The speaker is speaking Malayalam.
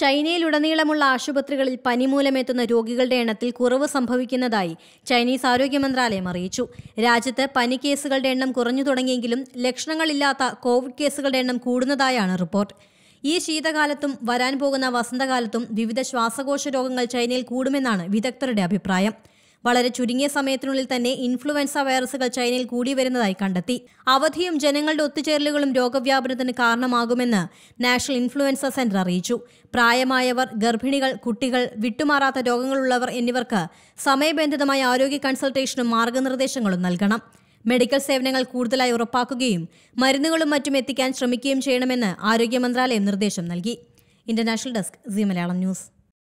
ചൈനയിലുടനീളമുള്ള ആശുപത്രികളിൽ പനി രോഗികളുടെ എണ്ണത്തിൽ കുറവ് സംഭവിക്കുന്നതായി ചൈനീസ് ആരോഗ്യ മന്ത്രാലയം അറിയിച്ചു രാജ്യത്ത് പനി കേസുകളുടെ എണ്ണം കുറഞ്ഞു തുടങ്ങിയെങ്കിലും ലക്ഷണങ്ങളില്ലാത്ത കോവിഡ് കേസുകളുടെ എണ്ണം കൂടുന്നതായാണ് റിപ്പോർട്ട് ഈ ശീതകാലത്തും വരാൻ പോകുന്ന വസന്തകാലത്തും വിവിധ ശ്വാസകോശ രോഗങ്ങൾ ചൈനയിൽ കൂടുമെന്നാണ് വിദഗ്ധരുടെ അഭിപ്രായം വളരെ ചുരുങ്ങിയ സമയത്തിനുള്ളിൽ തന്നെ ഇൻഫ്ലുവൻസ വൈറസുകൾ ചൈനയിൽ കൂടി വരുന്നതായി കണ്ടെത്തി അവധിയും ജനങ്ങളുടെ ഒത്തുചേരലുകളും രോഗവ്യാപനത്തിന് കാരണമാകുമെന്ന് നാഷണൽ ഇൻഫ്ലുവൻസ സെന്റർ അറിയിച്ചു പ്രായമായവർ ഗർഭിണികൾ കുട്ടികൾ വിട്ടുമാറാത്ത രോഗങ്ങളുള്ളവർ എന്നിവർക്ക് സമയബന്ധിതമായ ആരോഗ്യ കൺസൾട്ടേഷനും മാർഗനിർദ്ദേശങ്ങളും നൽകണം മെഡിക്കൽ സേവനങ്ങൾ കൂടുതലായി ഉറപ്പാക്കുകയും മരുന്നുകളും മറ്റും എത്തിക്കാൻ ശ്രമിക്കുകയും ചെയ്യണമെന്ന് ആരോഗ്യ മന്ത്രാലയം നിർദ്ദേശം നൽകി ഇന്റർനാഷണൽ ഡെസ്ക് സി മലയാളം ന്യൂസ്